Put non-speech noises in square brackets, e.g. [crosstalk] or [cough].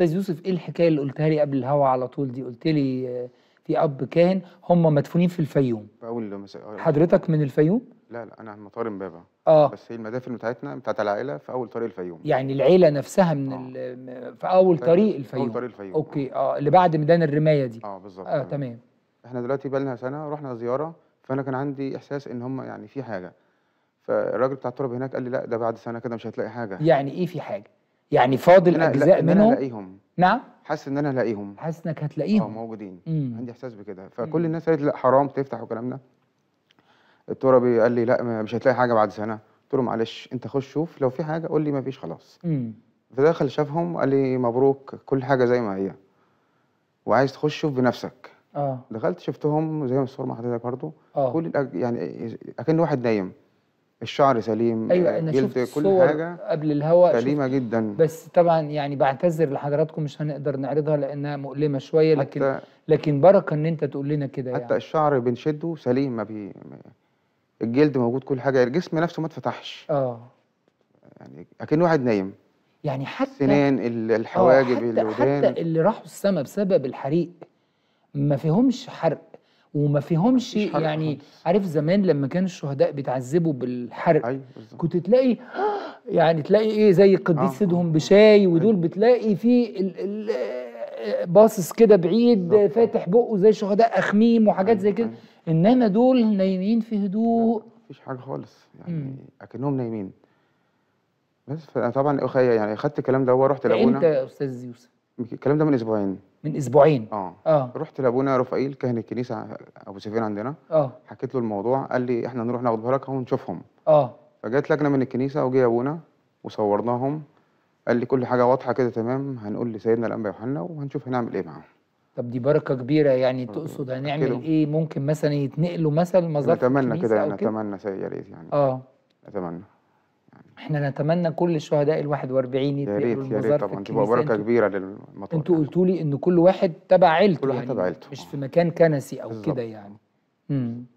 استاذ يوسف ايه الحكايه اللي قلتها لي قبل الهوا على طول دي قلت لي آه، في اب كاهن هم مدفونين في الفيوم اول مساء حضرتك من الفيوم لا لا انا من مطار امبابه اه بس هي المدافن بتاعتنا بتاعت العائله في اول طريق الفيوم يعني العيله نفسها من آه. في اول طريق الفيوم اول طريق الفيوم اوكي آه. اه اللي بعد ميدان الرمايه دي اه بالظبط اه أيوة. تمام احنا دلوقتي لنا سنه رحنا زياره فانا كان عندي احساس ان هم يعني في حاجه فالراجل بتاع التراب هناك قال لي لا ده بعد سنه كده مش هتلاقي حاجه يعني ايه في حاجه يعني فاضل اجزاء منهم هلاقيهم نعم حاسس ان انا هلاقيهم حاسس انك هتلاقيهم اه موجودين مم. عندي احساس بكده فكل مم. الناس قالت لا حرام تفتح والكلام ده التربي قال لي لا مش هتلاقي حاجه بعد سنه قلت له معلش انت خش شوف لو في حاجه قول لي ما فيش خلاص مم. فدخل شافهم قال لي مبروك كل حاجه زي ما هي وعايز تخش شوف بنفسك اه دخلت شفتهم زي ما الصور مع حضرتك برضه آه. كل الأج... يعني إيه، إيه، اكن واحد نايم الشعر سليم ايوه آه، انا شفت كل حاجه قبل الهواء سليمه جدا بس طبعا يعني بعتذر لحضراتكم مش هنقدر نعرضها لانها مؤلمه شويه لكن لكن بركه ان انت تقول لنا كده يعني. حتى يعني. الشعر بنشده سليم ما بي الجلد موجود كل حاجه الجسم نفسه ما اتفتحش اه يعني اكن واحد نايم يعني حتى السنان آه، الحواجب حتى الودان حتى اللي راحوا السما بسبب الحريق ما فيهمش حرق وما فيهمش يعني عارف زمان لما كان الشهداء بيتعذبوا بالحرق أيوة كنت تلاقي [gasps] يعني تلاقي ايه زي القديس سيدهم آه. بشاي ودول أيوة. بتلاقي في باصص كده بعيد فاتح بقه زي شهداء اخميم وحاجات زي أيوة، كده أيوة. انما دول نايمين في هدوء مفيش حاجه خالص يعني اكنهم نايمين بس فانا طبعا يعني اخذت الكلام ده ورحت لابونا امتى يا استاذ يوسف الكلام ده من اسبوعين من اسبوعين اه اه رحت لابونا رفائيل كاهن الكنيسه ابو سيفين عندنا اه حكيت له الموضوع قال لي احنا نروح ناخد بركه ونشوفهم اه فجت لجنه من الكنيسه وجي ابونا وصورناهم قال لي كل حاجه واضحه كده تمام هنقول لسيدنا الانبا يوحنا وهنشوف هنعمل ايه معاهم طب دي بركه كبيره يعني تقصد آه، هنعمل كده. ايه ممكن مثلا يتنقلوا مثلا مظاهر نتمنى يعني كده نتمنى يا ريت يعني اه اتمنى احنا نتمنى كل الشهداء ال 41 يتقبلوا المزار طبعا تبقى بركه كبيره للمطار انتوا قلتوا لي ان كل واحد تبع عيلته كل واحد يعني تبع عيلته مش في مكان كنسي او كده يعني امم